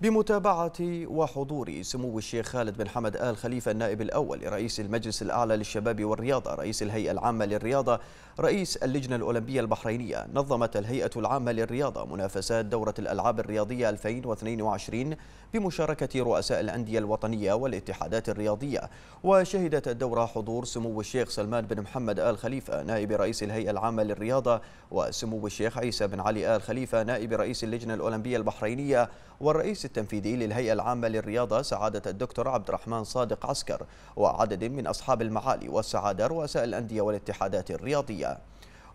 بمتابعة وحضور سمو الشيخ خالد بن حمد آل خليفة النائب الأول رئيس المجلس الأعلى للشباب والرياضة رئيس الهيئة العامة للرياضة رئيس اللجنة الأولمبية البحرينية نظمت الهيئة العامة للرياضة منافسات دورة الألعاب الرياضية 2022 بمشاركة رؤساء الأندية الوطنية والاتحادات الرياضية وشهدت الدورة حضور سمو الشيخ سلمان بن محمد آل خليفة نائب رئيس الهيئة العامة للرياضة وسمو الشيخ عيسى بن علي آل خليفة نائب رئيس اللجنة الأولمبية البحرينية والرئيس الرئيس التنفيذي للهيئة العامة للرياضة سعادة الدكتور عبد الرحمن صادق عسكر وعدد من أصحاب المعالي والسعادة رؤساء الأندية والاتحادات الرياضية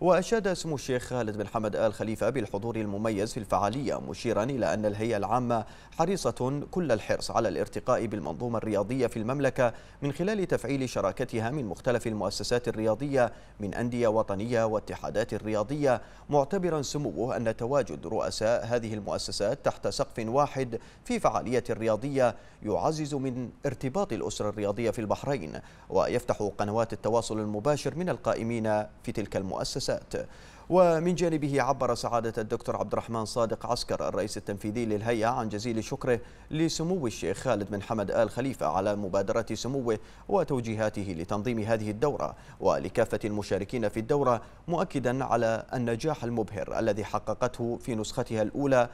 وأشاد اسم الشيخ خالد بن حمد آل خليفة بالحضور المميز في الفعالية مشيرا إلى أن الهيئة العامة حريصة كل الحرص على الارتقاء بالمنظومة الرياضية في المملكة من خلال تفعيل شراكتها من مختلف المؤسسات الرياضية من أندية وطنية واتحادات رياضية معتبرا سموه أن تواجد رؤساء هذه المؤسسات تحت سقف واحد في فعالية رياضية يعزز من ارتباط الأسرة الرياضية في البحرين ويفتح قنوات التواصل المباشر من القائمين في تلك المؤسسة المؤسسات ومن جانبه عبر سعادة الدكتور عبد الرحمن صادق عسكر الرئيس التنفيذي للهيئة عن جزيل شكره لسمو الشيخ خالد بن حمد آل خليفة على مبادرة سموه وتوجيهاته لتنظيم هذه الدورة ولكافة المشاركين في الدورة مؤكدا على النجاح المبهر الذي حققته في نسختها الأولى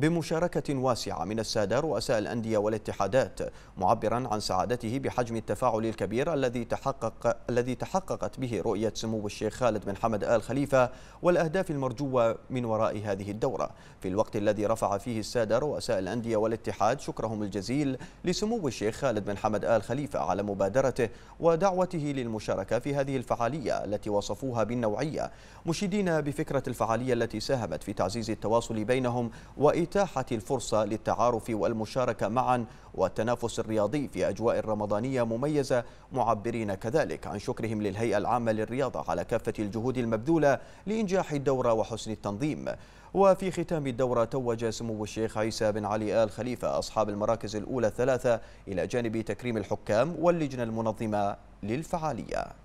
بمشاركة واسعة من السادة رؤساء الأندية والاتحادات معبرا عن سعادته بحجم التفاعل الكبير الذي تحقق الذي تحققت به رؤية سمو الشيخ خالد بن حمد آل خليفة والأهداف المرجوة من وراء هذه الدورة في الوقت الذي رفع فيه السادة رؤساء الأندية والاتحاد شكرهم الجزيل لسمو الشيخ خالد بن حمد آل خليفة على مبادرته ودعوته للمشاركة في هذه الفعالية التي وصفوها بالنوعية مشيدين بفكرة الفعالية التي ساهمت في تعزيز التواصل بينهم وإيجاد وإتاحة الفرصة للتعارف والمشاركة معا والتنافس الرياضي في أجواء رمضانية مميزة معبرين كذلك عن شكرهم للهيئة العامة للرياضة على كافة الجهود المبذولة لإنجاح الدورة وحسن التنظيم وفي ختام الدورة توج سمو الشيخ عيسى بن علي آل خليفة أصحاب المراكز الأولى الثلاثة إلى جانب تكريم الحكام واللجنة المنظمة للفعالية